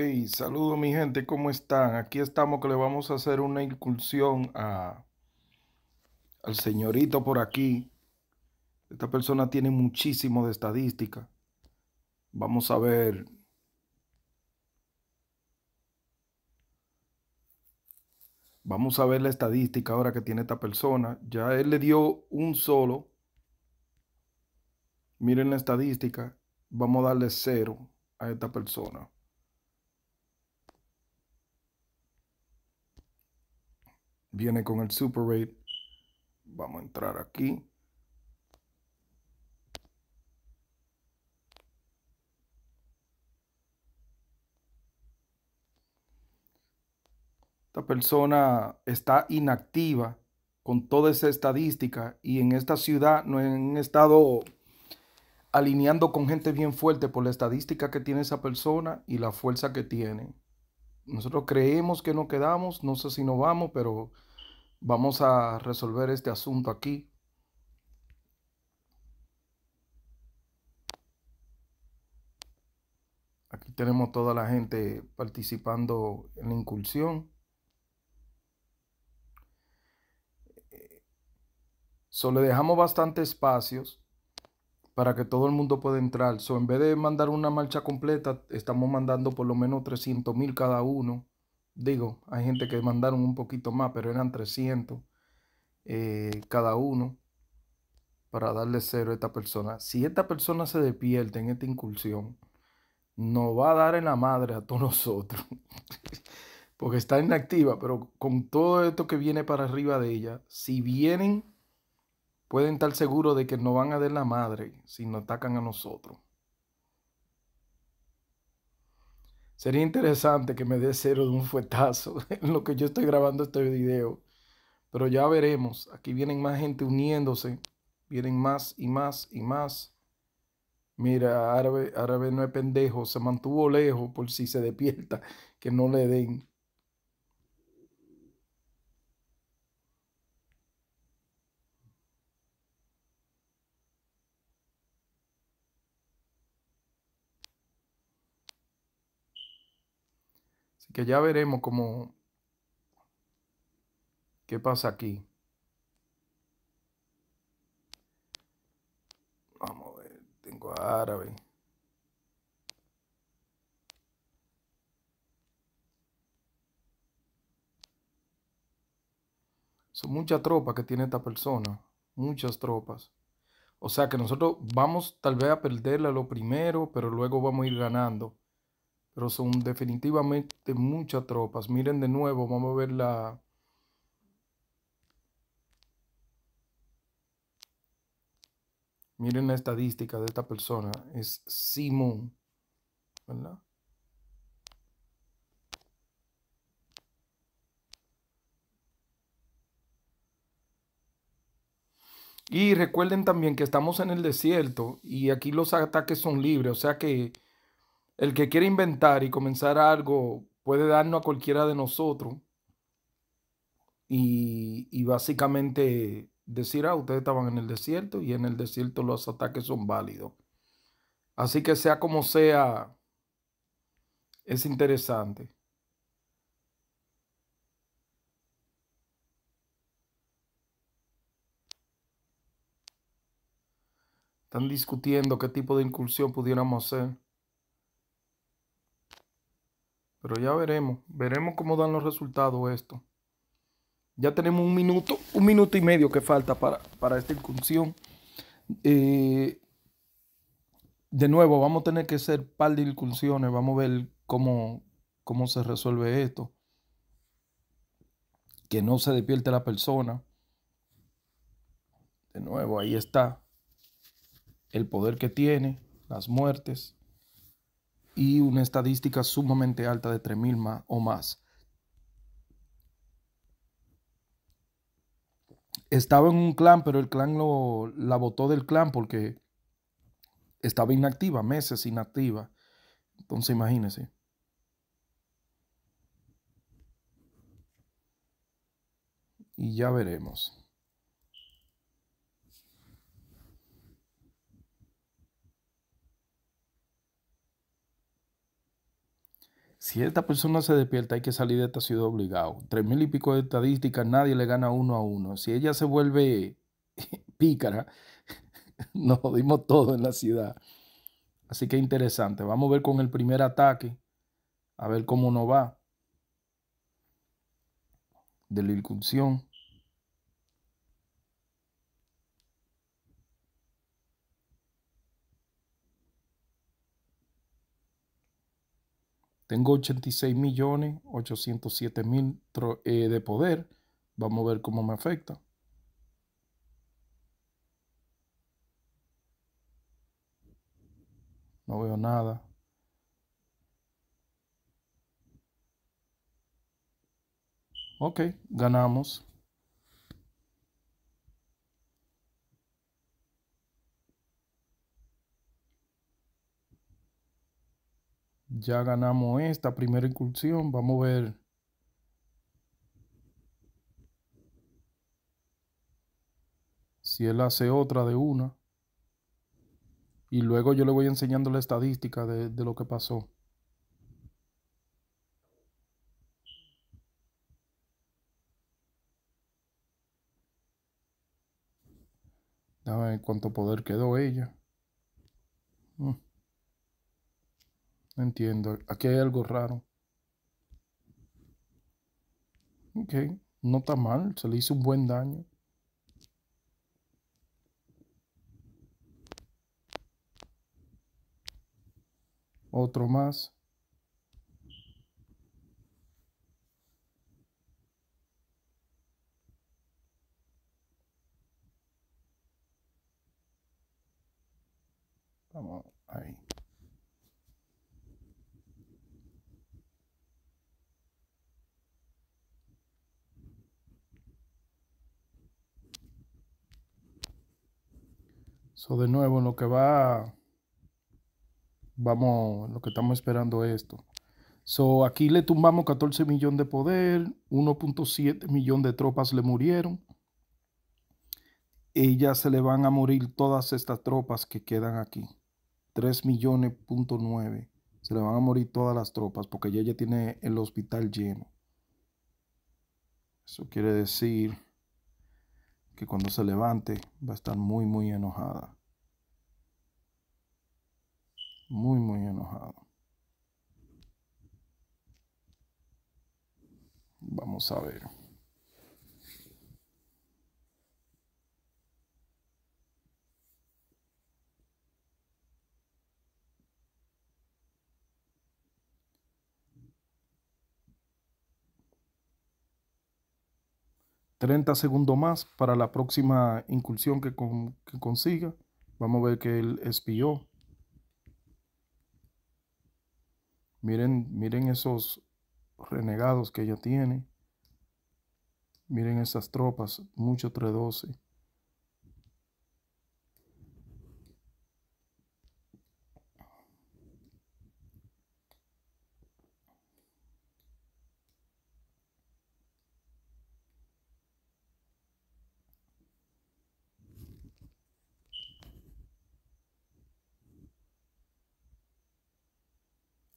Hey, saludos mi gente, ¿cómo están? Aquí estamos que le vamos a hacer una incursión a, al señorito por aquí. Esta persona tiene muchísimo de estadística. Vamos a ver. Vamos a ver la estadística ahora que tiene esta persona. Ya él le dio un solo. Miren la estadística. Vamos a darle cero a esta persona. Viene con el Super Rate. Vamos a entrar aquí. Esta persona está inactiva con toda esa estadística y en esta ciudad no han estado alineando con gente bien fuerte por la estadística que tiene esa persona y la fuerza que tiene. Nosotros creemos que no quedamos, no sé si no vamos, pero vamos a resolver este asunto aquí. Aquí tenemos toda la gente participando en la incursión. Eh, Solo le dejamos bastante espacios para que todo el mundo pueda entrar. So, en vez de mandar una marcha completa, estamos mandando por lo menos 300 mil cada uno. Digo, hay gente que mandaron un poquito más, pero eran 300 eh, cada uno para darle cero a esta persona. Si esta persona se despierta en esta incursión, nos va a dar en la madre a todos nosotros. Porque está inactiva, pero con todo esto que viene para arriba de ella, si vienen pueden estar seguros de que no van a dar la madre si nos atacan a nosotros. Sería interesante que me dé cero de un fuetazo en lo que yo estoy grabando este video. Pero ya veremos. Aquí vienen más gente uniéndose. Vienen más y más y más. Mira, árabe, árabe no es pendejo. Se mantuvo lejos por si se despierta. Que no le den. que ya veremos cómo, qué pasa aquí. Vamos a ver, tengo árabe. Son muchas tropas que tiene esta persona, muchas tropas. O sea que nosotros vamos tal vez a perderla lo primero, pero luego vamos a ir ganando pero son definitivamente muchas tropas. Miren de nuevo, vamos a ver la... Miren la estadística de esta persona, es Simón, ¿verdad? Y recuerden también que estamos en el desierto y aquí los ataques son libres, o sea que el que quiere inventar y comenzar algo puede darnos a cualquiera de nosotros y, básicamente decir, ah, ustedes estaban en el desierto y en el desierto los ataques son válidos. Así que sea como sea, es interesante. Están discutiendo qué tipo de incursión pudiéramos hacer. Pero ya veremos, veremos cómo dan los resultados esto. Ya tenemos un minuto, un minuto y medio que falta para, esta incursión. Eh, de nuevo, vamos a tener que hacer un par de incursiones, vamos a ver cómo, cómo se resuelve esto. Que no se despierte la persona. De nuevo, ahí está el poder que tiene, las muertes y una estadística sumamente alta de 3.000 o más. Estaba en un clan, pero el clan lo, la votó del clan porque estaba inactiva, meses inactiva. Entonces imagínense. Y ya veremos. Si esta persona se despierta, hay que salir de esta ciudad obligado. Tres mil y pico de estadísticas, nadie le gana uno a uno. Si ella se vuelve pícara, nos jodimos todo en la ciudad. Así que interesante. Vamos a ver con el primer ataque, a ver cómo nos va. De la incursión. Tengo 86 millones 807 mil eh, de poder. Vamos a ver cómo me afecta. No veo nada. Ok, ganamos. Ya ganamos esta primera incursión. Vamos a ver. Si él hace otra de una. Y luego yo le voy enseñando la estadística de, lo que pasó. ver cuánto poder quedó ella. Mm. No entiendo. Aquí hay algo raro. Ok. No está mal. Se le hizo un buen daño. Otro más. Vamos ahí. So, de nuevo, lo que va, vamos, lo que estamos esperando esto. So, aquí le tumbamos 14 millones de poder, 1.7 millones de tropas le murieron. Y ya se le van a morir todas estas tropas que quedan aquí. 3 millones, Se le van a morir todas las tropas porque ya ya tiene el hospital lleno. Eso quiere decir que cuando se levante va a estar muy, muy enojada. Muy, muy enojada. Vamos a ver. 30 segundos más para la próxima incursión que, consiga. Vamos a ver que él espió. Miren, miren esos renegados que ella tiene. Miren esas tropas, mucho 312.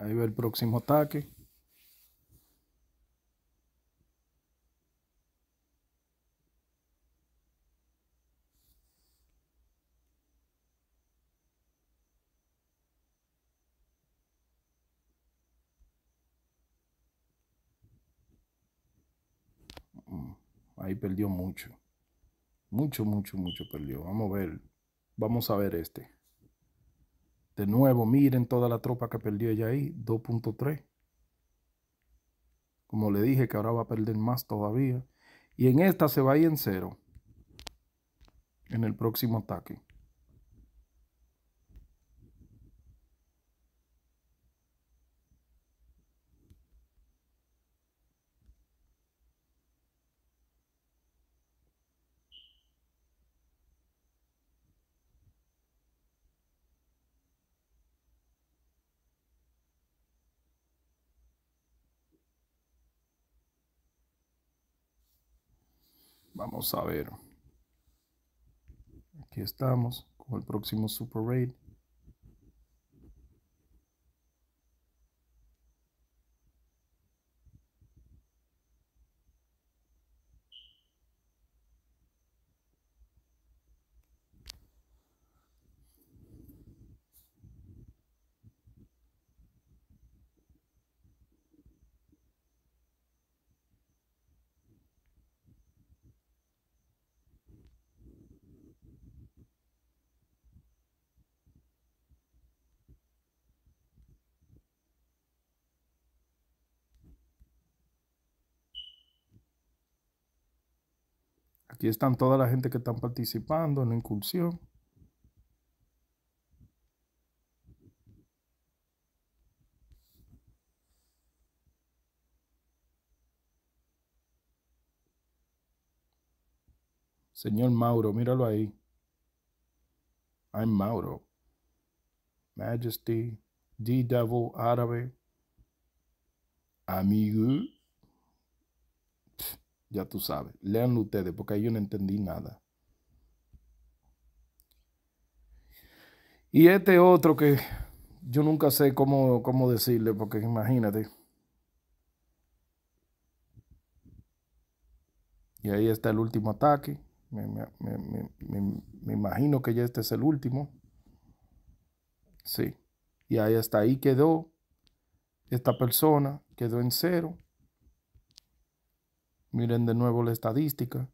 Ahí va el próximo ataque. Mm, ahí perdió mucho. Mucho, mucho, mucho perdió. Vamos a ver. Vamos a ver este. De nuevo, miren toda la tropa que perdió ella ahí, 2.3. Como le dije que ahora va a perder más todavía. Y en esta se va a en cero. En el próximo ataque. Vamos a ver. Aquí estamos con el próximo Super Raid. Aquí están toda la gente que están participando en la incursión. Señor Mauro, míralo ahí. I'm Mauro. Majesty, d devil árabe, amigo. ya tú sabes, leanlo ustedes porque yo no entendí nada. Y este otro que yo nunca sé cómo decirle, porque imagínate. Y ahí está el último ataque. Me, imagino que ya este es el último. Sí. Y ahí hasta ahí quedó. Esta persona quedó en cero. Miren de nuevo la estadística.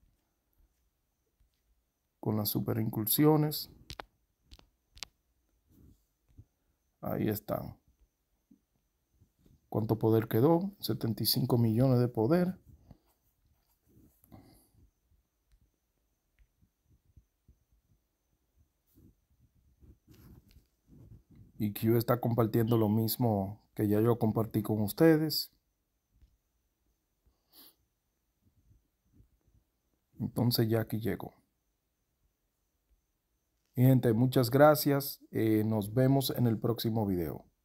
Con las superincursiones. Ahí están. ¿Cuánto poder quedó? 75 millones de poder. y que yo está compartiendo lo mismo que ya yo compartí con ustedes. Entonces ya aquí llego. Y gente, muchas gracias. Eh, nos vemos en el próximo video.